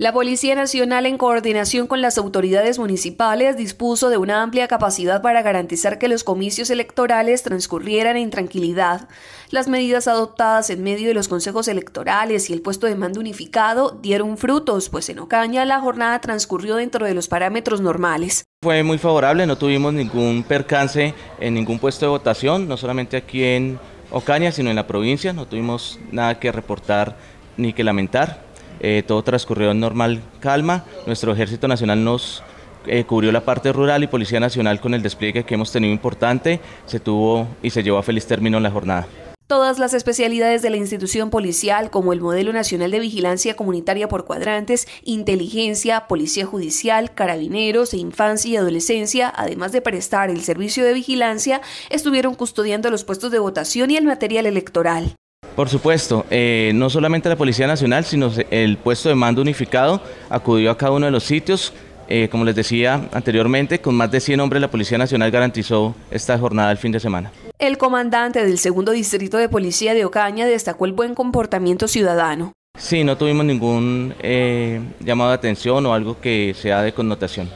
La Policía Nacional, en coordinación con las autoridades municipales, dispuso de una amplia capacidad para garantizar que los comicios electorales transcurrieran en tranquilidad. Las medidas adoptadas en medio de los consejos electorales y el puesto de mando unificado dieron frutos, pues en Ocaña la jornada transcurrió dentro de los parámetros normales. Fue muy favorable, no tuvimos ningún percance en ningún puesto de votación, no solamente aquí en Ocaña, sino en la provincia, no tuvimos nada que reportar ni que lamentar eh, todo transcurrió en normal calma. Nuestro Ejército Nacional nos eh, cubrió la parte rural y Policía Nacional con el despliegue que hemos tenido importante. Se tuvo y se llevó a feliz término la jornada. Todas las especialidades de la institución policial, como el Modelo Nacional de Vigilancia Comunitaria por Cuadrantes, Inteligencia, Policía Judicial, Carabineros e Infancia y Adolescencia, además de prestar el servicio de vigilancia, estuvieron custodiando los puestos de votación y el material electoral. Por supuesto, eh, no solamente la Policía Nacional, sino el puesto de mando unificado acudió a cada uno de los sitios. Eh, como les decía anteriormente, con más de 100 hombres la Policía Nacional garantizó esta jornada el fin de semana. El comandante del segundo distrito de policía de Ocaña destacó el buen comportamiento ciudadano. Sí, no tuvimos ningún eh, llamado de atención o algo que sea de connotación.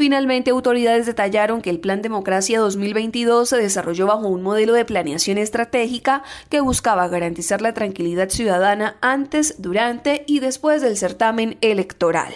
Finalmente, autoridades detallaron que el Plan Democracia 2022 se desarrolló bajo un modelo de planeación estratégica que buscaba garantizar la tranquilidad ciudadana antes, durante y después del certamen electoral.